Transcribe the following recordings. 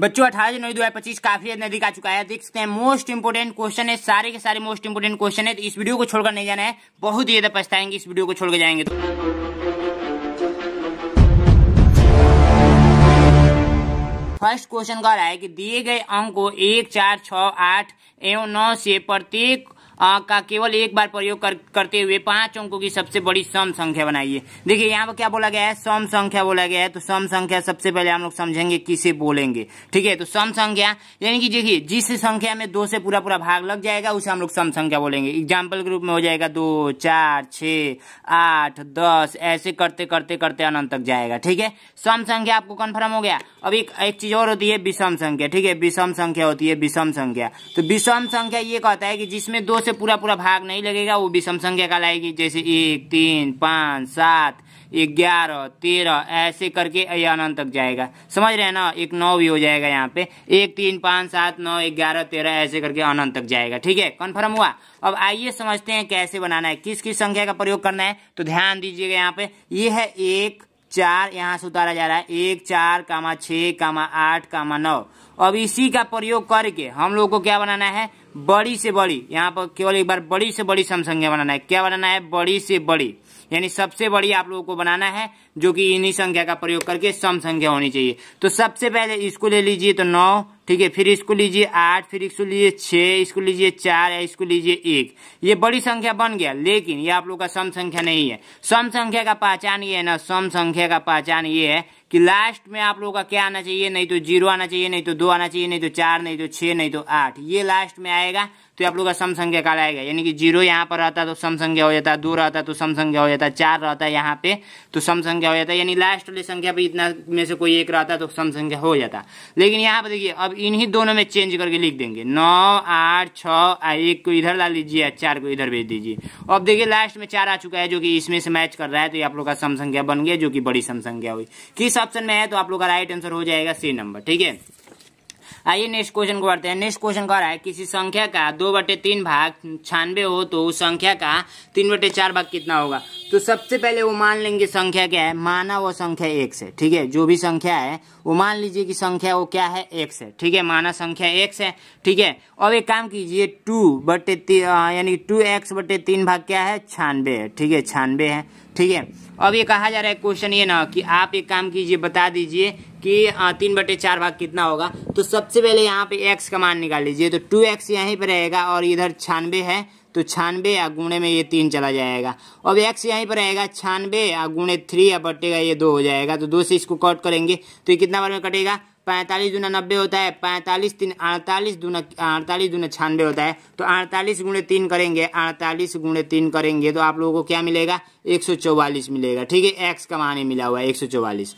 बच्चों अठारह जनवरी दो हजार पच्चीस काफी नजदीक आ चुका है देख सकते हैं मोस्ट इंपोर्टेंट क्वेश्चन है सारे के सारे मोस्ट इंपोर्टेंट क्वेश्चन है तो इस वीडियो को छोड़कर नहीं जाना है बहुत ही ज्यादा पछताएंगे इस वीडियो को छोड़कर जाएंगे तो फर्स्ट क्वेश्चन का रहा है कि दिए गए अंक को एक चार छ आठ एवं नौ से प्रत्येक आ, का केवल एक बार प्रयोग कर, करते हुए पांच अंकों की सबसे बड़ी सम संख्या बनाइए देखिए यहाँ पर क्या बोला गया है सम संख्या बोला गया है तो सम संख्या सबसे पहले हम लोग समझेंगे किसे बोलेंगे ठीक है तो सम संख्या यानी कि देखिए जिस संख्या में दो से पूरा पूरा भाग लग जाएगा उसे हम लोग सम संख्या बोलेंगे एग्जाम्पल के रूप में हो जाएगा दो चार छ आठ दस ऐसे करते करते करते अनंत तक जाएगा ठीक है सम संख्या आपको कन्फर्म हो गया अब एक एक चीज और होती है विषम संख्या ठीक है विषम संख्या होती है विषम संख्या तो विषम संख्या ये कहता है कि जिसमें दो से पूरा पूरा भाग नहीं लगेगा वो विषम संख्या का लाएगी जैसे एक तीन पाँच सात ग्यारह तेरह ऐसे करके अनंत तक जाएगा समझ रहे हैं ना एक नौ भी हो जाएगा यहाँ पे एक तीन पाँच सात नौ ग्यारह तेरह ऐसे करके अनंत तक जाएगा ठीक है कन्फर्म हुआ अब आइए समझते हैं कैसे बनाना है किस किस संख्या का प्रयोग करना है तो ध्यान दीजिएगा यहाँ पे ये है एक चार यहाँ से उतारा जा रहा है एक चार कामा छः कामा आठ कामा नौ अब इसी का प्रयोग करके हम लोग को क्या बनाना है बड़ी से बड़ी यहाँ पर केवल एक बार बड़ी से बड़ी समसंख्या बनाना है क्या बनाना है बड़ी से बड़ी यानी सबसे बड़ी आप लोगों को बनाना है जो कि इन्हीं संख्या का प्रयोग करके सम संख्या होनी चाहिए तो सबसे पहले इसको ले लीजिए तो नौ ठीक है फिर इसको लीजिए आठ फिर इसको लीजिए छः इसको लीजिए चार या इसको लीजिए एक ये बड़ी संख्या बन गया लेकिन ये आप लोग का सम संख्या नहीं है सम संख्या का पहचान ये है ना सम संख्या का पहचान ये है कि लास्ट में आप लोग का क्या आना चाहिए नहीं तो जीरो आना चाहिए नहीं तो दो आना चाहिए नहीं तो चार नहीं तो छः नहीं तो आठ ये लास्ट में आएगा तो आप लोग का सम संख्या आएगा यानी कि जीरो यहाँ पर रहता तो सम संख्या हो जाता दो रहता तो सम संख्या हो जाता चार रहता यहाँ पे तो सम संख्या हो जाता यानी लास्ट वाली संख्या पर इतना में से कोई एक रहता तो सम संख्या हो जाता लेकिन यहाँ पर देखिए अब इन्हीं दोनों में चेंज करके लिख देंगे नौ आठ छः एक को इधर डाल दीजिए चार को इधर भेज दीजिए अब देखिए लास्ट में चार आ चुका है जो कि इसमें से मैच कर रहा है तो ये आप लोग का सम संख्या बन गया जो कि बड़ी सम संख्या हुई किस ऑप्शन में है तो आप लोग का राइट आंसर हो जाएगा सी नंबर ठीक है आइए नेक्स्ट क्वेश्चन को बढ़ते हैं नेक्स्ट क्वेश्चन कह रहा है किसी संख्या का दो बटे तीन भाग छानबे हो तो उस संख्या का तीन बटे चार भाग कितना होगा तो सबसे पहले वो मान लेंगे संख्या क्या है माना वो संख्या एक से ठीक है जो भी संख्या है वो मान लीजिए कि संख्या वो क्या है एक से ठीक है माना संख्या एक से ठीक है अब एक काम कीजिए टू बटे यानी टू एक्स बटे तीन भाग क्या है छानबे है ठीक है छानबे है ठीक है अब ये कहा जा रहा है क्वेश्चन ये ना कि आप एक काम कीजिए बता दीजिए कि तीन बटे चार भाग कितना होगा तो सबसे पहले यहाँ पे एक्स का मान निकाल लीजिए तो टू एक्स यहीं पर रहेगा और इधर छानबे है तो छानबे गुणे में ये तीन चला जाएगा अब एक्स यहीं पर रहेगा छानबे गुणे थ्री या बटेगा ये दो हो जाएगा तो दो से इसको कट करेंगे तो ये कितना बार में कटेगा पैंतालीस दूना नब्बे होता है पैंतालीस तीन अड़तालीस दूना अड़तालीस दूना छानबे होता है तो अड़तालीस गुणे तीन करेंगे अड़तालीस गुणे तीन करेंगे तो आप लोगों को क्या मिलेगा एक सौ चौवालीस मिलेगा ठीक है एक्स का मान ही मिला हुआ है एक सौ चौवालीस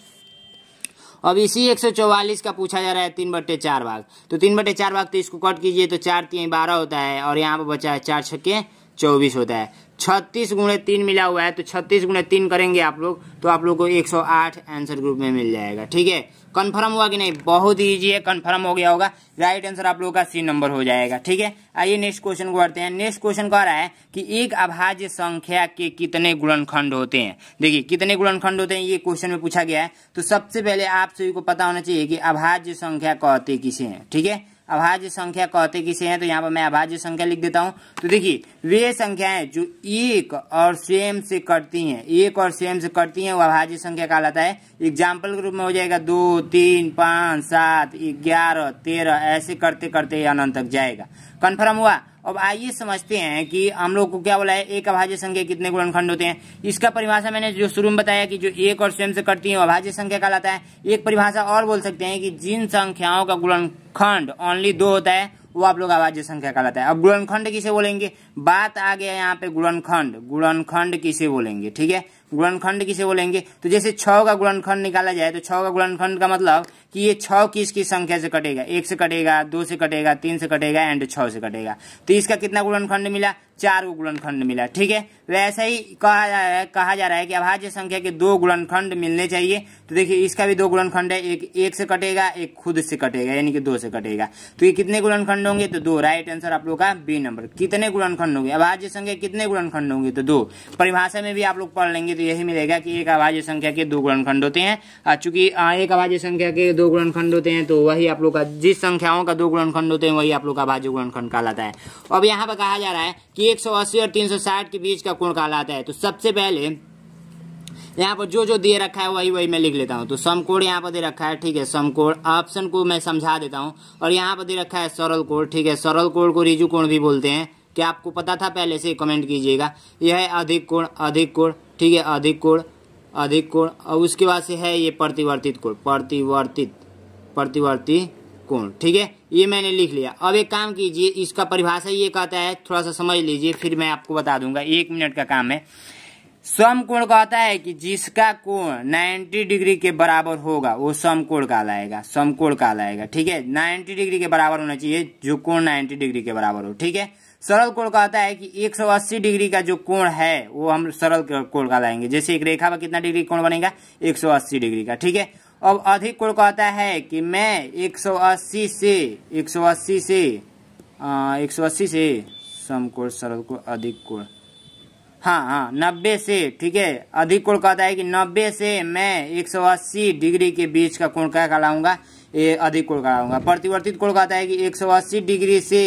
अब इसी 144 का पूछा जा रहा है तीन बटे चार भाग तो तीन बटे चार भाग तो इसको कट कीजिए तो चार तीन बारह होता है और यहाँ पर बचा है चार छक्के चौबीस होता है छत्तीस गुणे तीन मिला हुआ है तो छत्तीस गुणे तीन करेंगे आप लोग तो आप लोग को एक सौ आठ आंसर ग्रुप में मिल जाएगा ठीक है कन्फर्म हुआ कि नहीं बहुत ईजी है कन्फर्म हो गया होगा राइट आंसर आप लोगों का सी नंबर हो जाएगा ठीक है आइए नेक्स्ट क्वेश्चन को बढ़ते हैं नेक्स्ट क्वेश्चन कह रहा है कि एक अभाज्य संख्या के कितने गुणनखंड होते हैं देखिए कितने गुणनखंड होते हैं ये क्वेश्चन में पूछा गया है तो सबसे पहले आप सभी को पता होना चाहिए कि अभाज्य संख्या कहते किसे हैं ठीक है अभाज्य संख्या कहते किसे हैं तो यहाँ पर मैं अभाज्य संख्या लिख देता हूँ तो देखिए वे संख्याएं जो एक और सेम से कटती हैं एक और सेम से कटती हैं वो अभाज्य संख्या कहलाता है एग्जाम्पल के रूप में हो जाएगा दो तीन पाँच सात ग्यारह तेरह ऐसे करते करते अनंत तक जाएगा कन्फर्म हुआ अब आइए समझते हैं कि हम लोग को क्या बोला है एक अभाज्य संख्या कितने गुणनखंड होते हैं इसका परिभाषा मैंने जो शुरू में बताया कि जो एक और स्वयं से करती है अभाज्य संख्या कहलाता है एक परिभाषा और बोल सकते हैं कि जिन संख्याओं का गुणनखंड ओनली दो होता है वो आप लोग अभाज्य संख्या कहलाता है अब गुणनखंड किसे बोलेंगे बात आ गया यहाँ पे गुणनखंड गुणनखंड किसे बोलेंगे ठीक है गुणनखंड किसे बोलेंगे तो जैसे छ का गुणनखंड निकाला जाए तो छ का गुणनखंड का मतलब कि ये छ किस किस संख्या से कटेगा एक से कटेगा दो से कटेगा तीन से कटेगा एंड छ से कटेगा तो इसका कितना गुणनखंड मिला चार को गुणनखंड मिला ठीक है वैसा तो ही कहा जा रहा है कहा जा रहा है कि अभाज्य संख्या के दो गुणनखंड मिलने चाहिए तो देखिए इसका भी दो गुणनखंड है एक एक से कटेगा एक खुद से कटेगा यानी कि दो से कटेगा तो ये कितने गुणनखंड होंगे तो दो राइट आंसर आप लोग का बी नंबर कितने गुणनखंड होंगे अभाज्य संख्या कितने गुणनखंड होंगे तो दो परिभाषा में भी आप लोग पढ़ लेंगे तो यही मिलेगा कि एक आभाज्य संख्या के दो गुणनखंड होते हैं चूंकि एक आभाज्य संख्या के दो गुणनखंड होते हैं तो वही आप लोग का जिस संख्याओं का दो गुणनखंड होते हैं वही आप लोग का आभाज्य गुणनखंड कहलाता है अब यहाँ पर कहा जा रहा है कि एक और तीन के बीच का कोण कहलाता है तो सबसे पहले यहाँ पर जो जो दे रखा है वही वही मैं लिख लेता हूँ तो समकोण यहाँ पर दे रखा है ठीक है समकोण ऑप्शन को मैं समझा देता हूँ और यहाँ पर दे रखा है सरल कोण ठीक है सरल कोण को रिजु कोण भी बोलते हैं क्या आपको पता था पहले से कमेंट कीजिएगा यह है अधिक कोण अधिक कोण ठीक है अधिक कोण अधिक कोण और उसके बाद से है ये प्रतिवर्तित कोण प्रतिवर्तित प्रतिवर्ती कोण ठीक है ये मैंने लिख लिया अब एक काम कीजिए इसका परिभाषा ये कहता है थोड़ा सा समझ लीजिए फिर मैं आपको बता दूंगा एक मिनट का काम है सम कोण कहता है कि जिसका कोण 90 डिग्री के बराबर होगा वो सम कोण कहलाएगा सम कोण कहलाएगा ठीक है 90 डिग्री के बराबर होना चाहिए जो कोण 90 डिग्री के बराबर हो ठीक है सरल कोण कहता है कि 180 डिग्री का जो कोण है वो हम सरल कोण कहलाएंगे जैसे एक रेखा पर कितना डिग्री कोण बनेगा 180 डिग्री का ठीक है अब अधिक कोण कहता है कि मैं 180 से 180 से आ, 180 से समकोण सरल कोण अधिक कोण हाँ हाँ नब्बे से ठीक है अधिक कोण कहता है कि नब्बे से मैं 180 डिग्री के बीच का कोण क्या कहलाऊंगा ये अधिक कोण कहलाऊंगा प्रतिवर्तित कोण कहता है कि 180 डिग्री से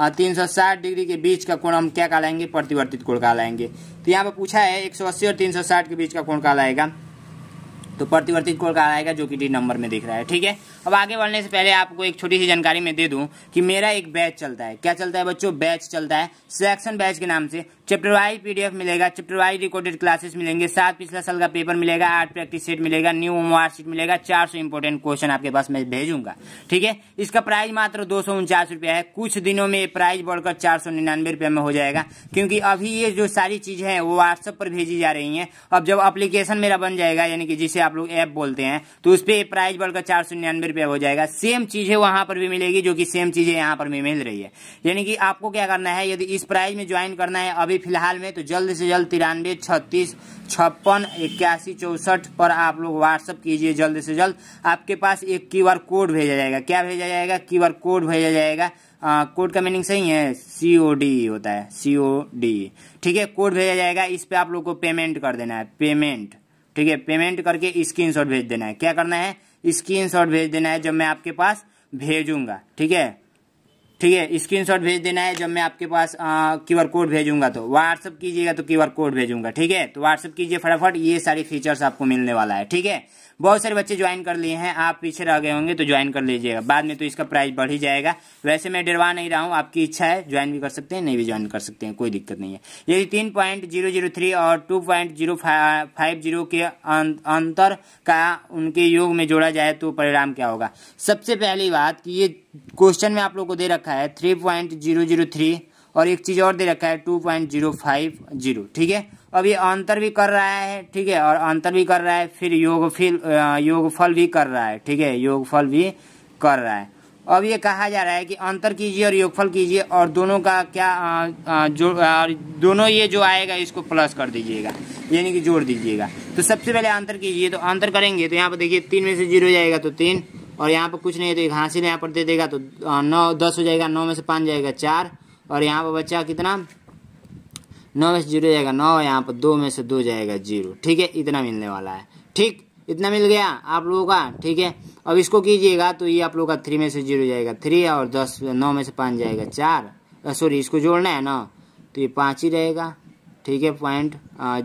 तीन सौ साठ डिग्री के बीच का कोण हम क्या कहलाएंगे प्रतिवर्तित कोण कहलाएंगे तो यहाँ पर पूछा है एक सौ अस्सी और तीन सौ साठ के बीच का कोण कहलाएगा तो प्रतिवर्तित कोण कहलाएगा जो कि डी नंबर में दिख रहा है ठीक है अब आगे बढ़ने से पहले आपको एक छोटी सी जानकारी मैं दे दूं कि मेरा एक बैच चलता है क्या चलता है बच्चों बैच चलता है सिलेक्शन बैच के नाम से चैप्टर वाइज पीडीएफ मिलेगा चैप्टर वाइज रिकॉर्डेड क्लासेस मिलेंगे सात पिछला साल का पेपर मिलेगा आठ प्रैक्टिस सेट मिलेगा न्यू होमवर्क सीट मिलेगा चार सौ इंपोर्टेंट क्वेश्चन आपके पास मैं भेजूंगा ठीक है इसका प्राइस मात्र दो सौ उनचास रुपया है कुछ दिनों में प्राइस बढ़कर चार सौ निन्यानवे रुपये में हो जाएगा क्योंकि अभी ये जो सारी चीज़ें हैं वो व्हाट्सअप पर भेजी जा रही है अब जब अप्लीकेशन मेरा बन जाएगा यानी कि जिसे आप लोग ऐप बोलते हैं तो उस पर प्राइस बढ़कर चार सौ निन्यानवे रुपया हो जाएगा सेम चीजें वहां पर भी मिलेगी जो कि सेम चीजें यहां पर भी मिल रही है यानी कि आपको क्या करना है यदि इस प्राइस में ज्वाइन करना है अभी फिलहाल में तो जल्द से जल्द तिरानवे छत्तीस छप्पन इक्यासी चौसठ पर आप लोग व्हाट्सअप कीजिए जल्द से जल्द आपके पास एक क्यू कोड भेजा जाएगा क्या भेजा जाएगा क्यू कोड भेजा जाएगा कोड का मीनिंग सही है सी ओ डी होता है सी ओ डी ठीक है कोड भेजा जाएगा इस पर आप लोग को पेमेंट कर देना है पेमेंट ठीक है पेमेंट करके स्क्रीनशॉट भेज देना है क्या करना है स्क्रीन भेज देना है जब मैं आपके पास भेजूंगा ठीक है ठीक है स्क्रीनशॉट भेज देना है जब मैं आपके पास क्यू आर कोड भेजूंगा तो व्हाट्सअप कीजिएगा तो क्यू आर कोड भेजूंगा ठीक है तो व्हाट्सअप कीजिए फटाफट ये सारे फीचर्स आपको मिलने वाला है ठीक है बहुत सारे बच्चे ज्वाइन कर लिए हैं आप पीछे रह गए होंगे तो ज्वाइन कर लीजिएगा बाद में तो इसका प्राइस बढ़ ही जाएगा वैसे मैं डरवा नहीं रहा हूँ आपकी इच्छा है ज्वाइन भी कर सकते हैं नहीं भी ज्वाइन कर सकते हैं कोई दिक्कत नहीं है यदि तीन पॉइंट जीरो जीरो थ्री और two point zero five zero के अं-, अंतर का उनके योग में जोड़ा जाए तो परिणाम क्या होगा सबसे पहली बात कि ये क्वेश्चन में आप लोग को दे रखा है three point zero zero three और एक चीज़ और दे रखा है two point zero five zero ठीक है अब ये अंतर भी कर रहा है ठीक है और अंतर भी कर रहा है फिर योग फिल योगफल भी कर रहा है ठीक है योगफल भी कर रहा है अब ये कहा जा रहा है कि अंतर कीजिए और योगफल कीजिए और दोनों का क्या आ, आ, जो आ, दोनों ये जो आएगा इसको प्लस कर दीजिएगा यानी कि जोड़ दीजिएगा तो सबसे पहले अंतर कीजिए तो अंतर करेंगे तो यहाँ पर देखिए तीन में से जीरो जाएगा तो तीन और यहाँ पर कुछ नहीं है तो एक हासिल यहाँ पर दे देगा तो नौ दस हो जाएगा नौ में से पाँच जाएगा चार और यहाँ पर बच्चा कितना नौ में से जीरो जाएगा नौ यहाँ पर दो में से दो जाएगा जीरो ठीक है इतना मिलने वाला है ठीक इतना मिल गया आप लोगों का ठीक है अब इसको कीजिएगा तो ये आप लोगों का थ्री में से जीरो जाएगा थ्री और दस नौ में से पाँच जाएगा चार सॉरी इसको जोड़ना है ना तो ये पाँच ही रहेगा ठीक है पॉइंट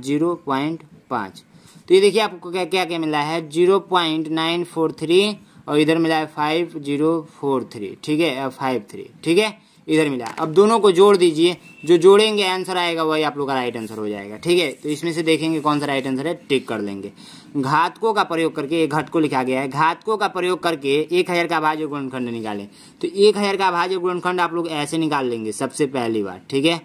जीरो पॉइंट पाँच तो ये देखिए आपको क्या क्या क्या मिला है zero point nine four three और इधर मिला है फाइव जीरो फोर थ्री ठीक है फाइव थ्री ठीक है इधर मिला अब दोनों को जोड़ दीजिए जो जोड़ेंगे आंसर आएगा वही आप लोग का राइट आंसर हो जाएगा ठीक है तो इसमें से देखेंगे कौन सा राइट आंसर है टिक कर लेंगे घातकों का प्रयोग करके एक घटको लिखा गया है घातकों का प्रयोग करके एक हजार का भाज्य गुणनखंड निकालें तो एक हजार का भाज्य गुणनखंड आप लोग ऐसे निकाल लेंगे सबसे पहली बार ठीक है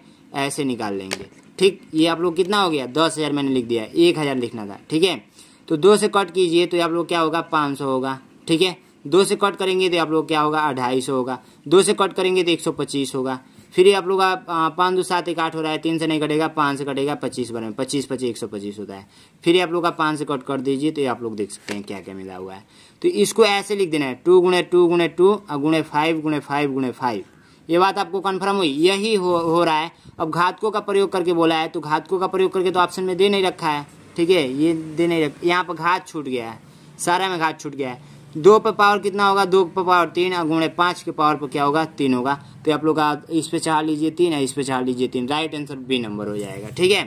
ऐसे निकाल लेंगे ठीक ये आप लोग कितना हो गया दस हजार मैंने लिख दिया एक हजार लिखना था ठीक है तो दो से कट कीजिए तो आप लोग क्या होगा पाँच सौ होगा ठीक है दो से कट करेंगे तो आप लोग क्या होगा अढ़ाई सौ होगा दो से कट करेंगे तो एक सौ पच्चीस होगा फिर आप लोग का पाँच दो सात एक आठ हो रहा है तीन से नहीं कटेगा पाँच से कटेगा पच्चीस बने पच्चीस पच्चीस एक सौ पच्चीस होता है फिर आप लोग का पाँच से कट कर दीजिए तो ये आप लोग देख सकते हैं क्या क्या मिला हुआ है तो इसको ऐसे लिख देना है टू गुणे टू गुणे टू और गुणे फाइव गुणे फाइव गुणे फाइव ये बात आपको कन्फर्म हुई यही हो, हो रहा है अब घातकों का प्रयोग करके बोला है तो घातकों का प्रयोग करके तो ऑप्शन में दे नहीं रखा है ठीक है ये दे नहीं रख यहाँ पर घात छूट गया है सारा में घात छूट गया है दो पर पावर कितना होगा दो पर पावर तीन और गुणे पाँच के पावर पर क्या होगा तीन होगा तो आप लोग इस पे चढ़ा लीजिए तीन है इस पे चढ़ा लीजिए तीन राइट आंसर बी नंबर हो जाएगा ठीक है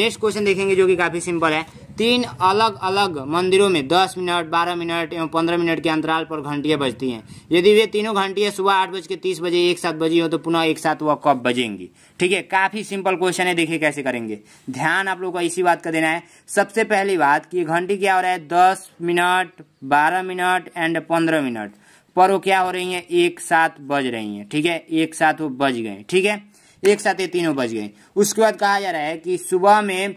नेक्स्ट क्वेश्चन देखेंगे जो कि काफी सिंपल है तीन अलग अलग मंदिरों में 10 मिनट 12 मिनट एवं 15 मिनट के अंतराल पर घंटियां बजती हैं यदि वे तीनों घंटियां सुबह आठ बज के तीस बजे एक साथ बजी हो तो पुनः एक साथ वह कब बजेंगी ठीक है काफ़ी सिंपल क्वेश्चन है देखिए कैसे करेंगे ध्यान आप लोगों का इसी बात का देना है सबसे पहली बात कि घंटी क्या हो रहा है दस मिनट बारह मिनट एंड पंद्रह मिनट पर वो क्या हो रही है एक साथ बज रही है ठीक है एक साथ वो बज गए ठीक है एक साथ ये तीनों बज गई उसके बाद कहा जा रहा है कि सुबह में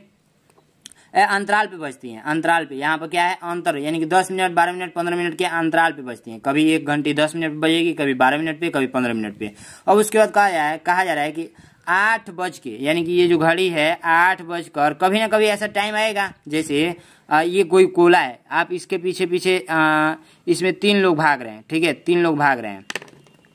अंतराल पे बजती हैं अंतराल पे यहाँ पर क्या है अंतर यानी कि दस मिनट बारह मिनट पंद्रह मिनट के अंतराल पे बजती हैं कभी एक घंटे दस मिनट पे बजेगी कभी बारह मिनट पे कभी पंद्रह मिनट पे अब उसके बाद कहा जाए कहा जा रहा है कि आठ बज के यानी कि ये जो घड़ी है आठ बजकर कभी ना कभी ऐसा टाइम आएगा जैसे आ, ये कोई कोला है आप इसके पीछे पीछे आ, इसमें तीन लोग भाग रहे हैं ठीक है तीन लोग भाग रहे हैं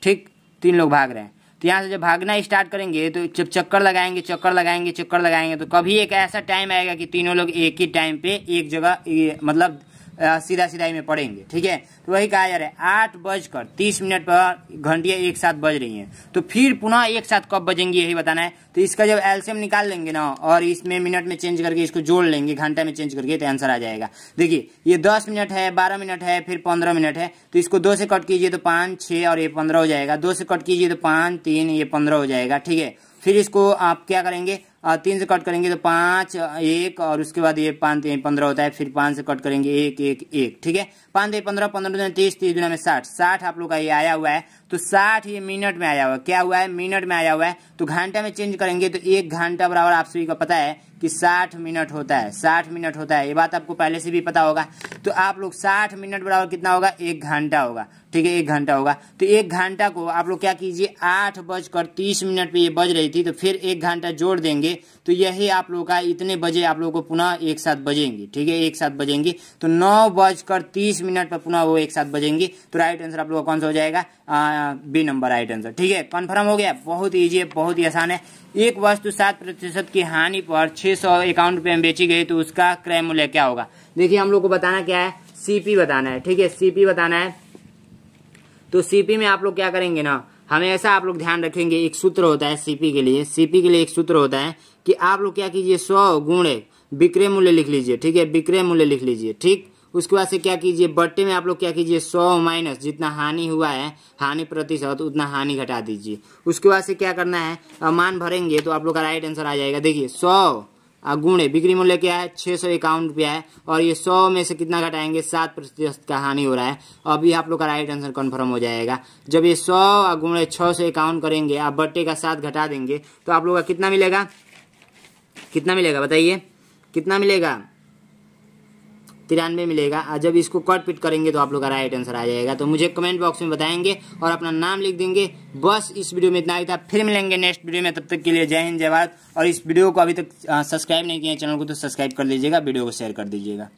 ठीक तीन लोग भाग रहे हैं तो यहाँ से जब भागना स्टार्ट करेंगे तो जब चक्कर लगाएंगे चक्कर लगाएंगे चक्कर लगाएंगे तो कभी एक ऐसा टाइम आएगा कि तीनों लोग एक ही टाइम पे एक जगह मतलब सीधा ही में पढ़ेंगे ठीक है तो वही कहा जा रहा है आठ बजकर तीस मिनट पर घंटिया एक साथ बज रही हैं तो फिर पुनः एक साथ कब बजेंगी यही बताना है तो इसका जब एल्सियम निकाल लेंगे ना और इसमें मिनट में चेंज करके इसको जोड़ लेंगे घंटा में चेंज करके तो आंसर आ जाएगा देखिए ये दस मिनट है बारह मिनट है फिर पंद्रह मिनट है तो इसको दो से कट कीजिए तो पाँच छः और ये पंद्रह हो जाएगा दो से कट कीजिए तो पाँच तीन ये पंद्रह हो जाएगा ठीक है फिर इसको आप क्या करेंगे तीन से कट करेंगे तो पाँच एक और उसके बाद ये पाँच पंद्रह होता है फिर पाँच से कट करेंगे एक एक एक ठीक है पाँच दिन पंद्रह पंद्रह दिन तीस तीस दिनों में साठ साठ आप लोग का ये आया हुआ है तो साठ ये मिनट में आया हुआ है क्या हुआ है मिनट में आया हुआ है तो घंटा में चेंज करेंगे तो एक घंटा बराबर आप सभी को पता है कि साठ मिनट होता है साठ मिनट होता है ये बात आपको पहले से भी पता होगा तो आप लोग साठ मिनट बराबर कितना होगा एक घंटा होगा ठीक है एक घंटा होगा तो एक घंटा को आप लोग क्या कीजिए आठ बजकर तीस मिनट पे ये बज रही थी तो फिर एक घंटा जोड़ देंगे तो यही आप लोग का इतने बजे आप लोग को पुनः एक साथ बजेंगे ठीक है एक साथ बजेंगे तो नौ बजकर तीस मिनट पर पुनः वो एक साथ बजेंगी तो राइट आंसर आप लोगों का कौन सा हो जाएगा बी नंबर राइट आंसर ठीक है कन्फर्म हो गया बहुत ईजी है बहुत ही आसान है एक वस्तु सात प्रतिशत की हानि पर छह सौ इक्यावन रुपये में बेची गई तो उसका क्रय मूल्य क्या होगा देखिए हम लोग को बताना क्या है सीपी बताना है ठीक है सीपी बताना है तो सीपी में आप लोग क्या करेंगे ना हमेशा आप लोग ध्यान रखेंगे एक सूत्र होता है सीपी के लिए सीपी के लिए एक सूत्र होता है कि आप लोग क्या कीजिए सौ गुण विक्रय मूल्य लिख लीजिए ठीक है विक्रय मूल्य लिख लीजिए ठीक उसके बाद से क्या कीजिए बट्टे में आप लोग क्या कीजिए सौ माइनस जितना हानि हुआ है हानि प्रतिशत उतना हानि घटा दीजिए उसके बाद से क्या करना है मान भरेंगे तो आप लोग का राइट आंसर आ जाएगा देखिए सौ गुणे बिक्री मूल्य क्या है छः सौ इक्यावन रुपया है और ये सौ में से कितना घटाएंगे सात प्रतिशत का हानि हो रहा है अभी आप लोग का राइट आंसर कन्फर्म हो जाएगा जब ये सौ गुणे छः सौ इक्यावन करेंगे आप बट्टे का सात घटा देंगे तो आप लोग का कितना मिलेगा कितना मिलेगा बताइए कितना मिलेगा तिरानवे मिलेगा और जब इसको कट पिट करेंगे तो आप लोग का राइट आंसर आ जाएगा तो मुझे कमेंट बॉक्स में बताएंगे और अपना नाम लिख देंगे बस इस वीडियो में इतना ही था फिर मिलेंगे नेक्स्ट वीडियो में तब तक के लिए जय हिंद जय भारत और इस वीडियो को अभी तक सब्सक्राइब नहीं किया चैनल को तो सब्सक्राइब कर लीजिएगा वीडियो को शेयर कर दीजिएगा